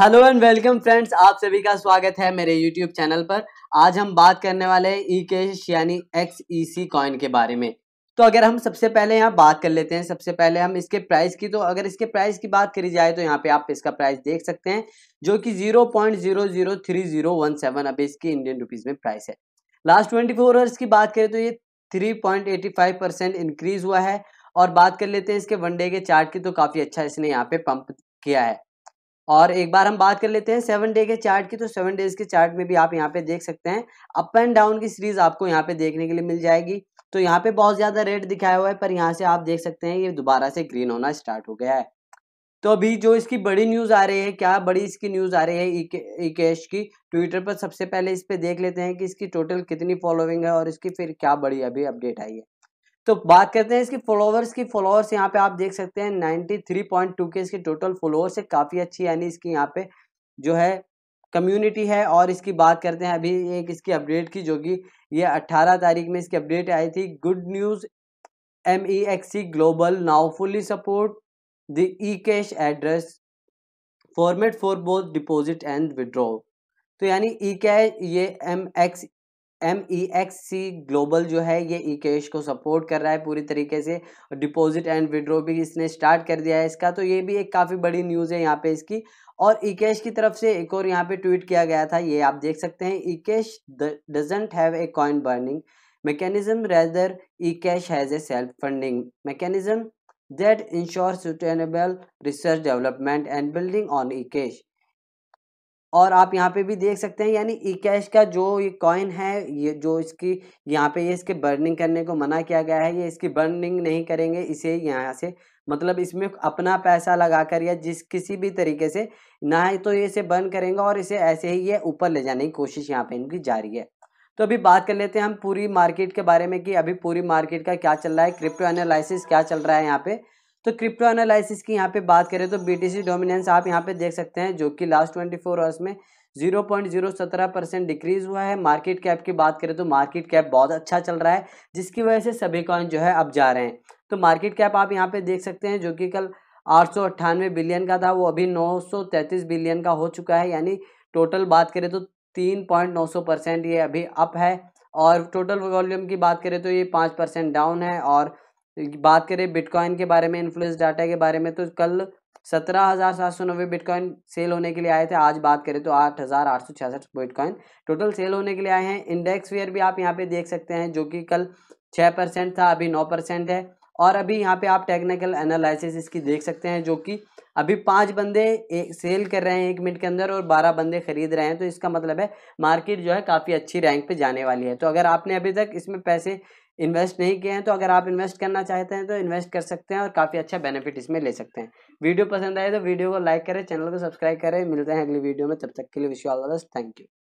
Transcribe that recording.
hello and welcome friends आप सभी का स्वागत है मेरे यूट्यूब चैनल पर आज हम बात करने वाले हैं ई e केश यानी एक्स ई सी कॉइन के बारे में तो अगर हम सबसे पहले यहाँ बात कर लेते हैं सबसे पहले हम इसके प्राइस की तो अगर इसके प्राइस की बात करी जाए तो यहाँ पे आप इसका प्राइस देख सकते हैं जो कि zero point zero zero three zero one seven अभी इसकी इंडियन रुपीज़ में प्राइस है लास्ट ट्वेंटी फोर आवर्स की बात करें तो ये three point eighty five percent increase हुआ है और बात कर लेते हैं इसके वनडे के चार्ट की तो काफ़ी अच्छा इसने यहाँ पे पंप किया है और एक बार हम बात कर लेते हैं सेवन डे के चार्ट की तो सेवन डेज के चार्ट में भी आप यहाँ पे देख सकते हैं अप एंड डाउन की सीरीज आपको यहाँ पे देखने के लिए मिल जाएगी तो यहाँ पे बहुत ज़्यादा रेड दिखाया हुआ है पर यहाँ से आप देख सकते हैं ये दोबारा से ग्रीन होना स्टार्ट हो गया है तो अभी जो इसकी बड़ी न्यूज़ आ रही है क्या बड़ी इसकी न्यूज़ आ रही है इकेश e e की ट्विटर पर सबसे पहले इस पर देख लेते हैं कि इसकी टोटल कितनी फॉलोइंग है और इसकी फिर क्या बड़ी अभी अपडेट आई है तो बात करते हैं इसकी फॉलोअर्स की फॉलोअर्स यहाँ पे आप देख सकते हैं 93.2 के इसके टोटल फॉलोअर्स है काफ़ी अच्छी यानी इसकी यहाँ पे जो है कम्युनिटी है और इसकी बात करते हैं अभी एक इसकी अपडेट की जो कि ये 18 तारीख में इसकी अपडेट आई थी good news M E X C global now fully support the eCash address format for both deposit and withdraw तो यानी ई कैश ये M X M E X C global जो है ये ई e कैश को सपोर्ट कर रहा है पूरी तरीके से डिपॉजिट एंड विड्रो भी इसने स्टार्ट कर दिया है इसका तो ये भी एक काफ़ी बड़ी न्यूज़ है यहाँ पे इसकी और ई e कैश की तरफ से एक और यहाँ पे ट्वीट किया गया था ये आप देख सकते हैं e cash doesn't have a coin burning e cash has a self funding mechanism that ensure sustainable research development and building on e cash और आप यहाँ पे भी देख सकते हैं यानी ई कैश का जो ये कॉइन है ये जो इसकी यहाँ पे ये इसके बर्निंग करने को मना किया गया है ये इसकी बर्निंग नहीं करेंगे इसे यहाँ से मतलब इसमें अपना पैसा लगाकर या जिस किसी भी तरीके से ना ही तो ये इसे बर्न करेंगे और इसे ऐसे ही ये ऊपर ले जाने की कोशिश यहाँ पे इनकी जारी है तो अभी बात कर लेते हैं हम पूरी मार्केट के बारे में कि अभी पूरी मार्केट का क्या चल रहा है क्रिप्टो एनालिसिस क्या चल रहा है यहाँ पे तो क्रिप्टो एनालिसिस की यहाँ पे बात करें तो बीटीसी डोमिनेंस आप यहाँ पे देख सकते हैं जो कि लास्ट ट्वेंटी फोर आवर्स में जीरो जीरो पॉइंट सत्रह परसेंट डिक्रीज हुआ है मार्केट कैप की बात करें तो मार्केट कैप बहुत अच्छा चल रहा है जिसकी वजह से सभी कॉइन जो है अब जा रहे हैं तो मार्केट कैप आप यहाँ पे देख सकते हैं जो कि कल आठ बिलियन का था वो अभी नौ बिलियन का हो चुका है यानी टोटल बात करें तो तीन परसेंट ये अभी अप है और टोटल वॉल्यूम की बात करें तो ये पाँच परसेंट डाउन है और बात करें बिटकॉइन के बारे में इन्फ्लुएंस डाटा के बारे में तो कल सत्रह हज़ार सात सौ नब्बे बिटकॉइन सेल होने के लिए आए थे आज बात करें तो आठ हज़ार आठ सौ छियासठ बिटकॉइन टोटल सेल होने के लिए आए हैं इंडेक्स वेयर भी आप यहाँ पे देख सकते हैं जो कि कल छः परसेंट था अभी नौ परसेंट है और अभी यहाँ पे आप टेक्निकल एनालिसिस इसकी देख सकते हैं जो कि अभी पांच बंदे एक सेल कर रहे हैं एक मिनट के अंदर और बारह बंदे खरीद रहे हैं तो इसका मतलब है मार्केट जो है काफ़ी अच्छी रैंक पे जाने वाली है तो अगर आपने अभी तक इसमें पैसे इन्वेस्ट नहीं किए हैं तो अगर आप इन्वेस्ट करना चाहते हैं तो इन्वेस्ट कर सकते हैं और काफ़ी अच्छा बेनिफिट इसमें ले सकते हैं वीडियो पसंद आए तो वीडियो को लाइक करें चैनल को सब्सक्राइब करें मिलते हैं अगली वीडियो में तब तक के लिए विश्वास थैंक यू